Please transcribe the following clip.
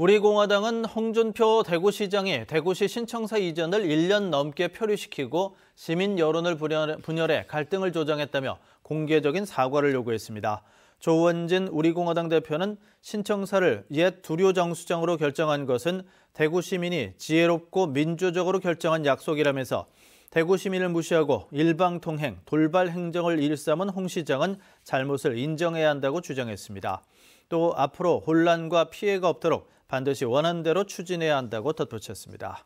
우리공화당은 홍준표 대구시장이 대구시 신청사 이전을 1년 넘게 표류시키고 시민 여론을 분열해 갈등을 조장했다며 공개적인 사과를 요구했습니다. 조원진 우리공화당 대표는 신청사를 옛 두료정수장으로 결정한 것은 대구 시민이 지혜롭고 민주적으로 결정한 약속이라면서 대구 시민을 무시하고 일방통행, 돌발 행정을 일삼은 홍 시장은 잘못을 인정해야 한다고 주장했습니다. 또 앞으로 혼란과 피해가 없도록 반드시 원안대로 추진해야 한다고 덧붙였습니다.